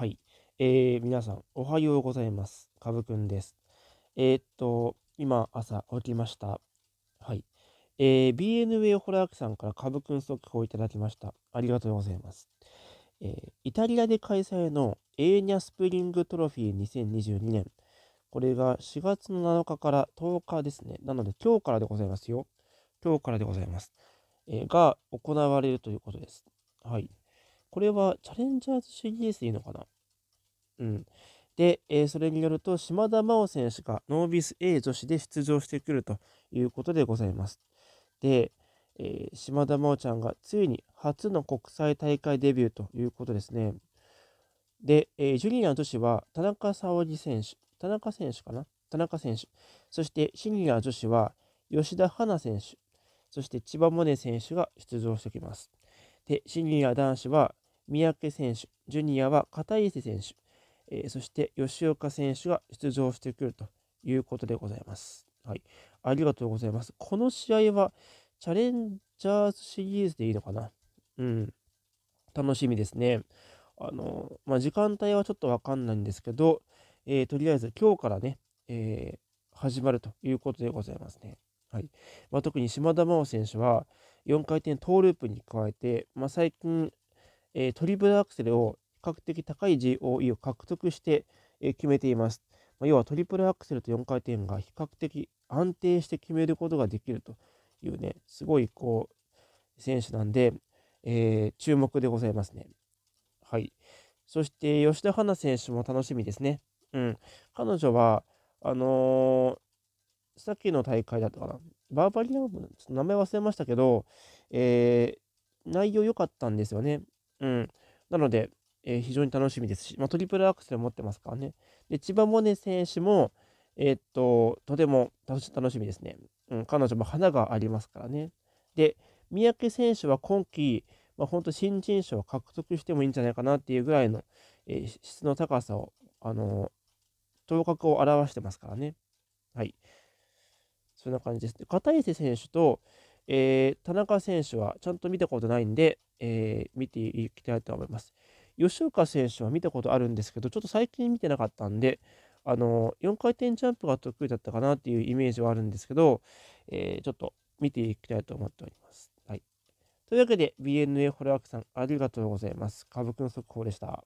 はい。えー、皆さん、おはようございます。かぶくんです。えー、っと、今、朝起きました。はい。えー、BNW ホラークさんからかぶくん速報いただきました。ありがとうございます。えー、イタリアで開催のエーニャスプリングトロフィー2022年。これが4月の7日から10日ですね。なので、今日からでございますよ。今日からでございます。えが行われるということです。はい。これはチャレンジャーズシリーズでいいのかなうん。で、えー、それによると、島田真央選手がノービス A 女子で出場してくるということでございます。で、えー、島田真央ちゃんがついに初の国際大会デビューということですね。で、えー、ジュニア女子は田中沙織選手、田中選手かな田中選手、そしてシニア女子は吉田花選手、そして千葉萌音選手が出場してきます。で、シニア男子は三宅選手、ジュニアは片井瀬選手、えー、そして吉岡選手が出場してくるということでございます。はい、ありがとうございます。この試合はチャレンジャーズシリーズでいいのかなうん、楽しみですね。あの、まあ、時間帯はちょっとわかんないんですけど、えー、とりあえず今日からね、えー、始まるということでございますね。はいまあ、特に島田真央選手は4回転トーループに加えて、まあ、最近えー、トリプルアクセルを比較的高い GOE を獲得して、え決めています。ま要はトリプルアクセルと4回転が比較的安定して決めることができるというね、すごいこう、選手なんで、えー、注目でございますね。はい。そして吉田花選手も楽しみですね。うん。彼女は、あのー、さっきの大会だったかな。バーバリアンブ、名前忘れましたけど、えー、内容良かったんですよね。うん。なので、えー、非常に楽しみですし、まあ、トリプルアクセル持ってますからね。で、千葉萌音選手も、えー、っと、とても楽しみですね。うん、彼女も花がありますからね。で、三宅選手は今季、まあ、本当新人賞を獲得してもいいんじゃないかなっていうぐらいの、えー、質の高さを、あの頭角を表してますからね。はい。そんな感じです。で、片瀬選手と、えー、田中選手はちゃんと見たことないんで、えー、見ていきたいと思います。吉岡選手は見たことあるんですけど、ちょっと最近見てなかったんで、あの4回転ジャンプが得意だったかなっていうイメージはあるんですけど、えー、ちょっと見ていきたいと思っております。はい、というわけで、BNA ホラークさん、ありがとうございます。株の速報でした。